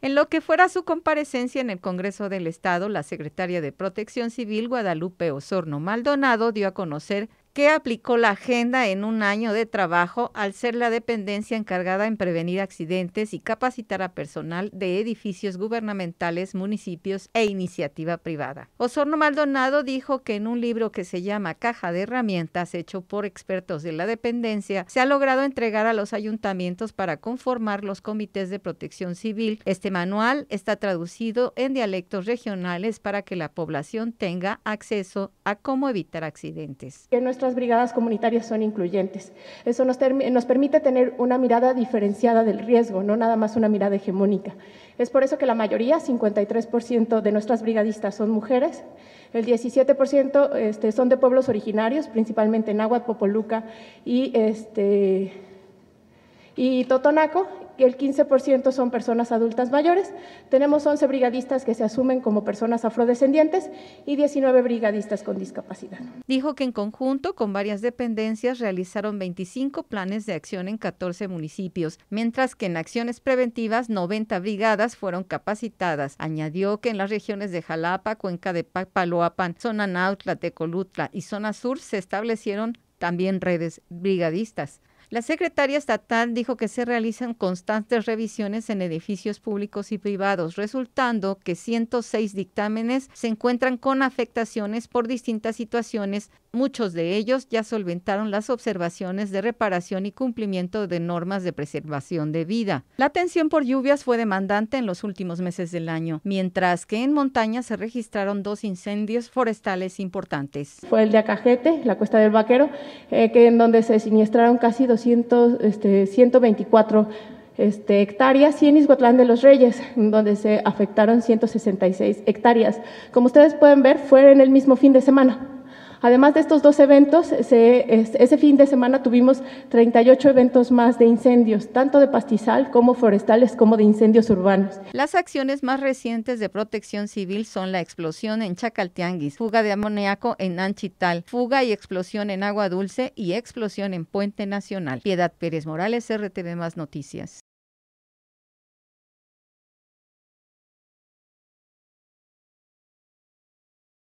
En lo que fuera su comparecencia en el Congreso del Estado, la secretaria de Protección Civil, Guadalupe Osorno Maldonado, dio a conocer aplicó la agenda en un año de trabajo al ser la dependencia encargada en prevenir accidentes y capacitar a personal de edificios gubernamentales, municipios e iniciativa privada. Osorno Maldonado dijo que en un libro que se llama Caja de Herramientas, hecho por expertos de la dependencia, se ha logrado entregar a los ayuntamientos para conformar los comités de protección civil. Este manual está traducido en dialectos regionales para que la población tenga acceso a cómo evitar accidentes. En nuestra brigadas comunitarias son incluyentes. Eso nos, nos permite tener una mirada diferenciada del riesgo, no nada más una mirada hegemónica. Es por eso que la mayoría, 53% de nuestras brigadistas son mujeres, el 17% este, son de pueblos originarios, principalmente Náhuatl, Popoluca y, este, y Totonaco, que el 15% son personas adultas mayores. Tenemos 11 brigadistas que se asumen como personas afrodescendientes y 19 brigadistas con discapacidad. Dijo que en conjunto con varias dependencias realizaron 25 planes de acción en 14 municipios, mientras que en acciones preventivas 90 brigadas fueron capacitadas. Añadió que en las regiones de Jalapa, Cuenca de Paloapan, Zona Nautla, Tecolutla y Zona Sur se establecieron también redes brigadistas. La secretaria estatal dijo que se realizan constantes revisiones en edificios públicos y privados, resultando que 106 dictámenes se encuentran con afectaciones por distintas situaciones. Muchos de ellos ya solventaron las observaciones de reparación y cumplimiento de normas de preservación de vida. La atención por lluvias fue demandante en los últimos meses del año, mientras que en montaña se registraron dos incendios forestales importantes. Fue el de Acajete, la Cuesta del Vaquero, eh, que en donde se siniestraron casi dos este, 124 este, hectáreas y en Izhuatlán de los Reyes, donde se afectaron 166 hectáreas. Como ustedes pueden ver, fue en el mismo fin de semana. Además de estos dos eventos, ese fin de semana tuvimos 38 eventos más de incendios, tanto de pastizal como forestales como de incendios urbanos. Las acciones más recientes de protección civil son la explosión en Chacaltianguis, fuga de amoníaco en Anchital, fuga y explosión en Agua Dulce y explosión en Puente Nacional. Piedad Pérez Morales, RTV Más Noticias.